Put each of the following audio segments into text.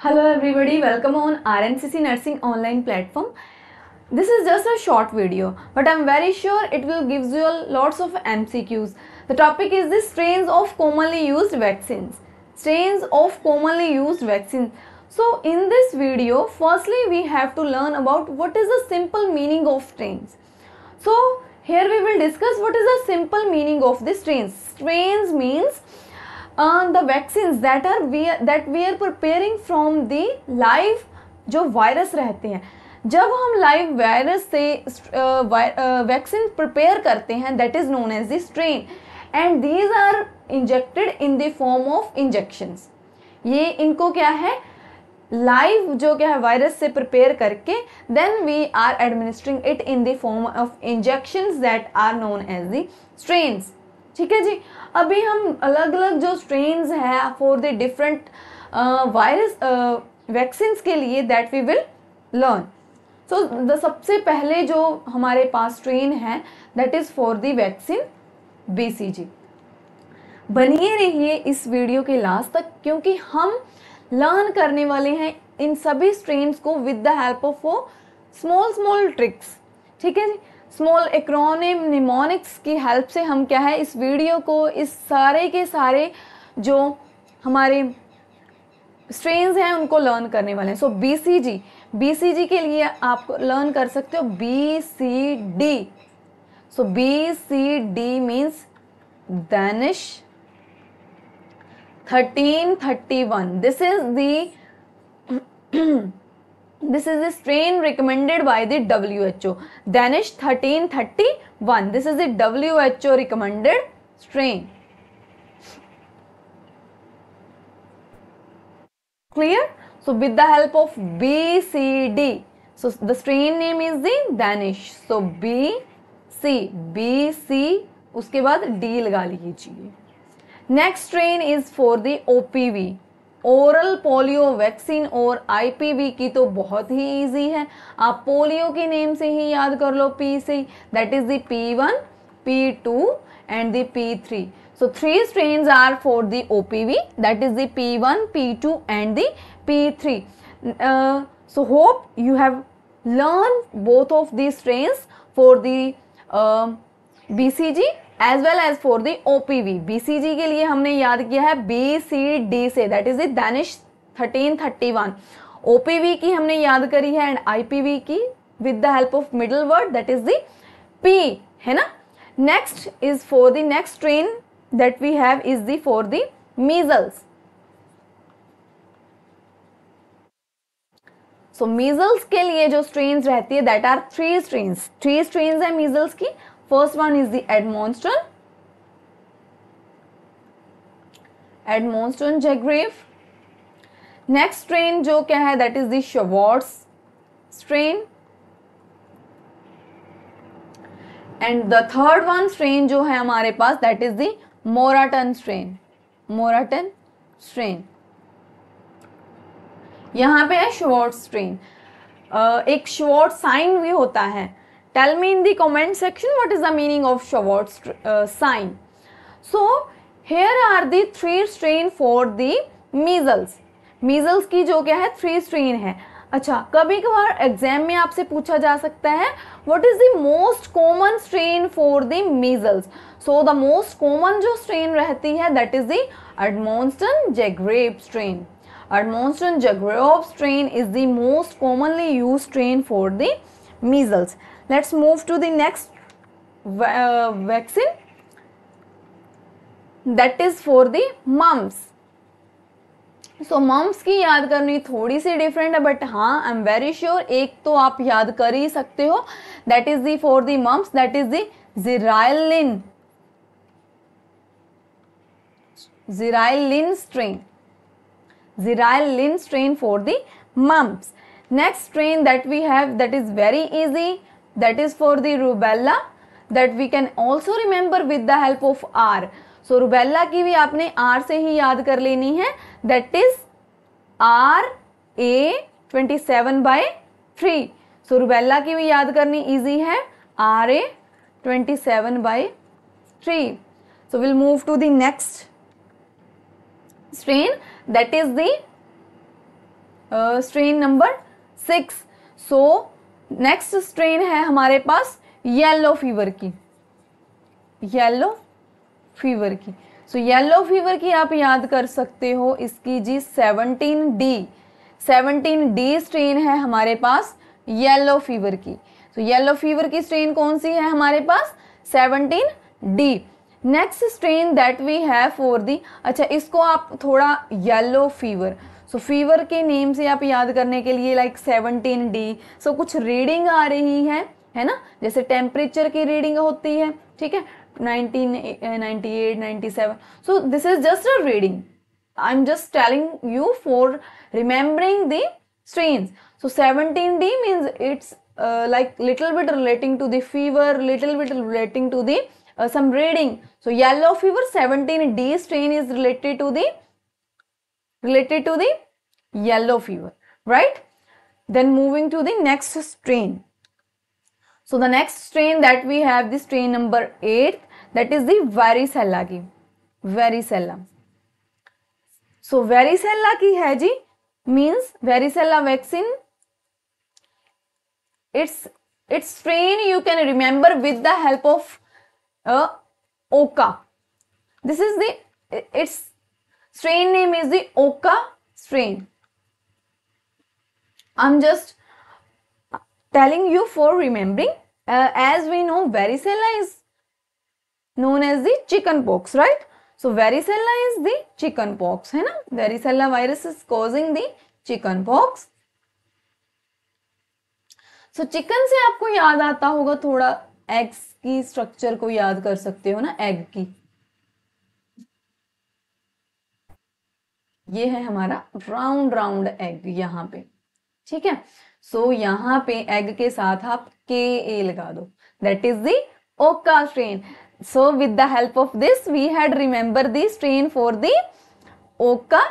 Hello everybody, welcome on RNCC Nursing online platform. This is just a short video but I am very sure it will give you lots of MCQs. The topic is the strains of commonly used vaccines. Strains of commonly used vaccines. So in this video firstly we have to learn about what is the simple meaning of strains. So here we will discuss what is the simple meaning of the strains. Strains means uh, the vaccines that we we that we are preparing from the जो virus रहते हैं जब हम live virus से vaccine prepare करते हैं that is known as the strain and these are injected in the form of injections ये इनको क्या है लाइव जो क्या है वायरस से प्रिपेयर करके then we are administering it in the form of injections that are known as the strains ठीक है जी अभी हम अलग अलग जो स्ट्रेन हैं for the different virus vaccine के लिए that we will learn so the सबसे पहले जो हमारे पास स्ट्रेन है that is for the vaccine BCG बनिए रहिए इस वीडियो के लास्ट तक क्योंकि हम लर्न करने वाले हैं इन सभी स्ट्रेन को विद द हेल्प ऑफ वो स्मॉल स्मॉल ट्रिक्स ठीक है जी स्मॉल एक्रोनिम निमोनिक्स की हेल्प से हम क्या है इस वीडियो को इस सारे के सारे जो हमारे स्ट्रेन हैं उनको लर्न करने वाले हैं सो B C G B C G के लिए आप लर्न कर सकते हो B C D so B C D means Danish thirteen thirty one this is the this is the strain recommended by the W H O Danish thirteen thirty one this is the W H O recommended strain clear so with the help of B C D so the strain name is Danish so B C B C उसके बाद D लगा लीजिए next strain is for the OPV oral polio vaccine और IPV की तो बहुत ही easy है आप पोलियो के नेम से ही याद कर लो पी से that is the one P two and the P three so three strain are for the OPV that is the P one P two and the P three so hope you have learn both of the strain for the B C G as well as for the OPV BCG के लिए हमने याद किया है B C D से that is Danish thirteen thirty one OPV की हमने याद करी है एंड आईपीवी की with the help of middle word that is the P है ना next is for the next train that we have is the for the measles so measles के लिए जो स्ट्रेन रहती है that are three strain three strain है measles की First one is the Edmonston. Edmonston Jagrave. Next strain जो क्या है that is the शवॉर्ट्स and the third one strain जो है हमारे पास that is the Moraten train Moraten strain यहां पे है शवॉर्ट्स ट्रेन एक शॉर्ट साइन भी होता है Tell me in the comment section what is the meaning of Schwartz uh, sign. So here are the three strain for the measles. measles ki jo kya hai three strain hai अच्छा कभी कभार exam में आपसे पूछा जा सकता है what is the most common strain for the measles so the most common जो स्ट्रेन रहती है that is the Edmonston Zagreb strain Edmonston Zagreb strain is the most commonly use strain for the measles let's move to the next uh, vaccine that is for the so mumps की याद करनी थोड़ी सी different है but हाँ आई am very sure एक तो आप याद कर ही सकते हो that is the for the mumps that is the Jeryl Lynn Jeryl Lynn strain Jeryl Lynn strain for the mumps next strain that we have that is very easy that is for the rubella that we can also remember with the help of r so rubella ki bhi aapne r se hi yaad kar leni hai that is r a 27 by 3 so rubella ki bhi yaad karni easy hai r a 27 by 3 so we'll move to the next strain that is the uh, strain number 6 so next strain है हमारे पास yellow fever की yellow fever की so yellow fever की आप याद कर सकते हो इसकी G seventeen D seventeen D strain है हमारे पास येलो फीवर की सो येलो फीवर की स्ट्रेन कौन सी है हमारे पास seventeen D next strain that we have for the अच्छा इसको आप थोड़ा येलो फीवर सो फीवर के नेम से आप याद करने के लिए लाइक सेवनटीन डी सो कुछ रीडिंग आ रही है है ना जैसे टेम्परेचर की रीडिंग होती है ठीक है nineteen ninety eight ninety seven so this is just a reading I am just telling you for remembering the strains so seventeen D means it's like little bit relating to the fever little bit relating to the some reading so yellow fever seventeen D strain is related to the related to the yellow fever, right? Then moving to the next strain. So the next strain that we have the strain number 8 that is the varicella की varicella. So varicella ki hai ji means varicella vaccine. Its its strain you can remember with the help of uh, Oka. This is the its strain name is the oka strain i'm just telling you for remembering uh, as we know varicella is known as the chicken pox right so varicella is the chicken pox hai na varicella virus is causing the chicken pox so, chicken se aapko yaad aata hoga thoda eggs ki structure ko yaad kar sakte ho na egg ki ये है हमारा round round egg यहाँ पे ठीक है सो so, यहाँ पे egg के साथ आप के ए लगा दो that is the Oka strain so with the help of this we had remember the strain for the Oka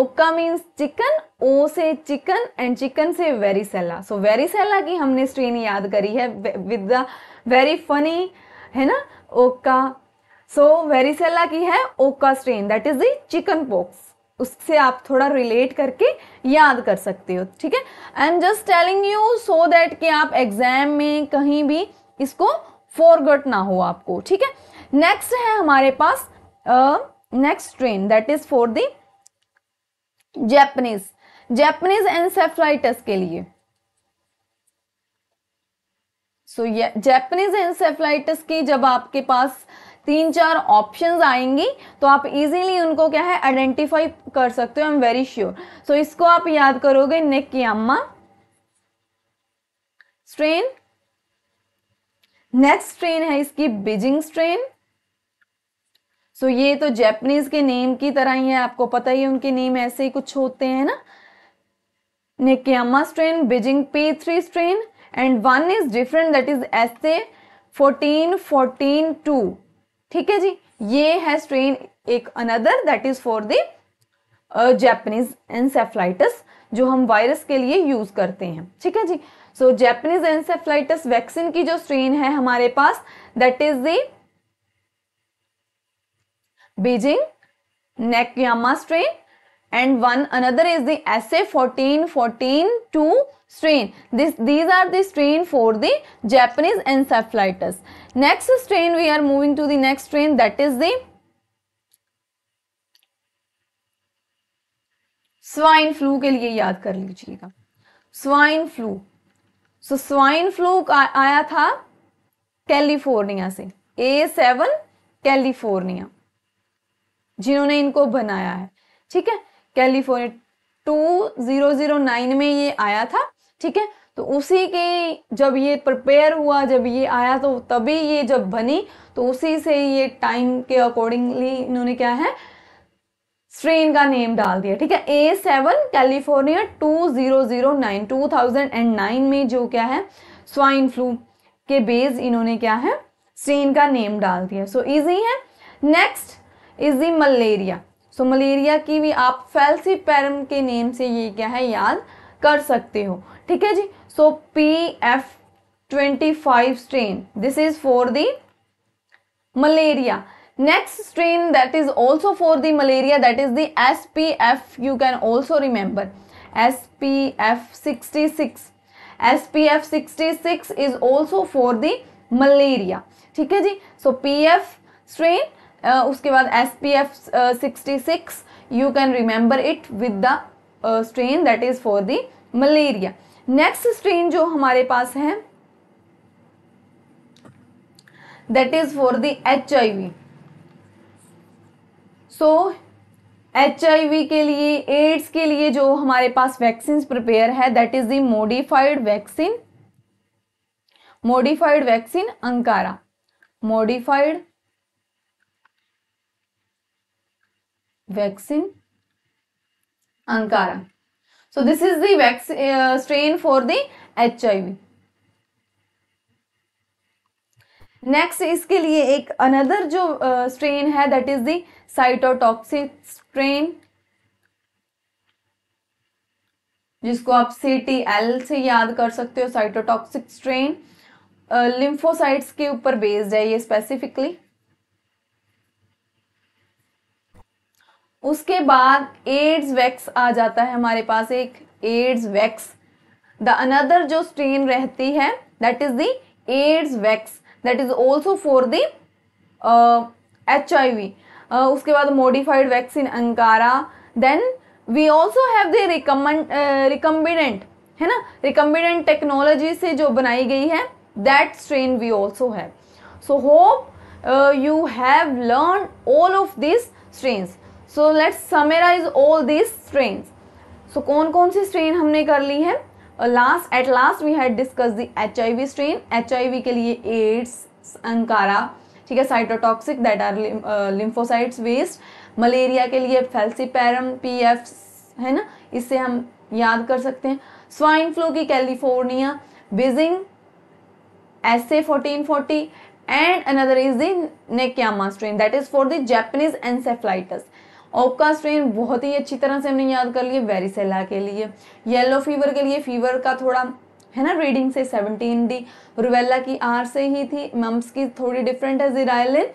Oka means chicken O से चिकन एंड चिकन से वेरीसेला सो वेरीसेला की हमने स्ट्रेन याद करी है विद द वेरी फनी है ना ओका सो so, वेरीसेला की है Oka strain that is the chicken pox उससे आप थोड़ा रिलेट करके याद कर सकते हो ठीक है and just telling you so that कि आप एग्जाम में कहीं भी इसको फॉरगट ना हो आपको ठीक है नेक्स्ट है हमारे पास next train that is for the Japanese Japanese encephalitis के लिए सो so, जैपनीज एनसेफ्लाइटिस की जब आपके पास तीन चार ऑप्शंस आएंगी तो आप इजीली उनको क्या है आइडेंटिफाई कर सकते हो I am very sure so इसको आप याद करोगे नेक की अम्मा स्ट्रेन नेक्स्ट स्ट्रेन है इसकी बीजिंग स्ट्रेन सो ये तो जैपनीज के नेम की तरह ही है आपको पता ही है उनके नेम ऐसे ही कुछ होते हैं ना Nakayama strain Beijing P three strain and one is different that is S A fourteen fourteen two ठीक है जी ये है स्ट्रेन एक another that is for the Japanese encephalitis जो हम वायरस के लिए यूज करते हैं ठीक है जी सो जैपनीज एंसेफ्लाइटिस वैक्सीन की जो स्ट्रेन है हमारे पास that is the Beijing Nakayama strain and one another is the SA1414-2 strain. This, these are the strain for the Japanese encephalitis. Next strain we are moving to the next strain that is the swine flu. के लिए याद कर लीजिएगा swine flu. So swine flu आया था California से ए seven California जिन्होंने इनको बनाया है ठीक है California two zero zero nine में ये आया था ठीक है तो उसी के जब ये प्रिपेयर हुआ जब ये आया तो तभी ये जब बनी तो उसी से ये टाइम के अकॉर्डिंगली इन्होंने क्या है स्ट्रेन का नेम डाल दिया ठीक है A seven California two zero zero nine two thousand and nine में जो क्या है स्वाइन फ्लू के बेस इन्होंने क्या है स्ट्रेन का नेम डाल दिया सो so, इजी है next easy malaria so malaria की भी आप फैलसी पैरम के नेम से ये क्या है याद कर सकते हो ठीक है जी so P F twenty five strain this is for the malaria next strain that is also for the malaria that is the S P F you can also remember S P F sixty six S P F sixty six is also for the malaria ठीक है जी so P F strain उसके बाद S P F sixty six you can remember it with the strain that is for the malaria next strain जो हमारे पास है that is for the H I V so H I V के लिए AIDS के लिए जो हमारे पास वैक्सीन प्रिपेयर है that is the modified vaccine modified vaccine Ankara modified vaccine Ankara so this is the vaccine uh, strain next इसके लिए एक अनदर जो स्ट्रेन uh, है दैट इज साइटोटॉक्सिक स्ट्रेन जिसको आप सी टी एल से याद कर सकते हो साइटोटॉक्सिक स्ट्रेन लिम्फोसाइट्स के ऊपर बेस्ड है ये स्पेसिफिकली उसके बाद एड्स वैक्स आ जाता है हमारे पास एक एड्स वैक्स द अनदर जो स्ट्रेन रहती है that is the AIDS vax that is also for the H I V उसके बाद modified vaccine Ankara then we also have the recommend recombinant है ना रिकम्बिडेंट टेक्नोलॉजी से जो बनाई गई है that strain we also have so hope you have learn all of this strains so let's summarize all this strain so कौन कौन सी strain हमने कर ली है last at last we had discuss the H I V strain H I V के लिए AIDS Ankara ठीक है cytotoxic that are lymphocytes west malaria के लिए फेल्सीपैरम पी एफ है ना इससे हम याद कर सकते हैं स्वाइन फ्लू की California Beijing S A fourteen forty and another is the Nakayama strain that is for the Japanese encephalitis Oka strain बहुत ही अच्छी तरह से हमने याद कर लिया वेरीसेला के लिए येलो फीवर के लिए फीवर का थोड़ा है ना रीडिंग से 17 डी रुवेला की आर से ही थी मम्स की थोड़ी डिफरेंट है जीराइलिन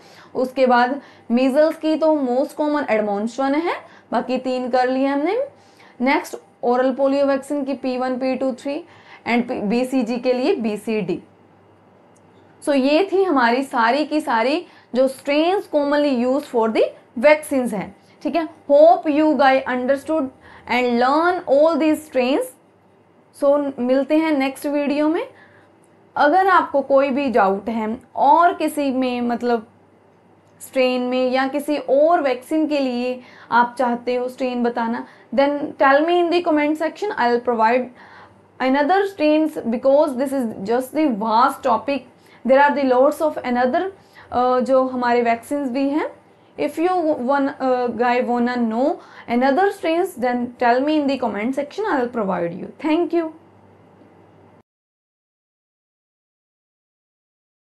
उसके बाद मीजल्स की तो मोस्ट कॉमन एडमोन्सवन है बाकी तीन कर लिए हमने नेक्स्ट ओरल पोलियो वैक्सीन की P one P two three and B C G के लिए बी सी डी सो ये थी हमारी सारी की सारी जो strain commonly use for the vaccine हैं ठीक है hope you guy understood and learn all these trains so मिलते हैं नेक्स्ट वीडियो में अगर आपको कोई भी डाउट है और किसी में मतलब स्ट्रेन में या किसी और वैक्सीन के लिए आप चाहते हो स्ट्रेन बताना then tell me in the comment section I will provide another strains because this is just the vast topic there are the lots of another uh, जो हमारे वैक्सीन भी हैं If you one uh, guy wanna know another strains then tell me in the comment section I will provide you. Thank you.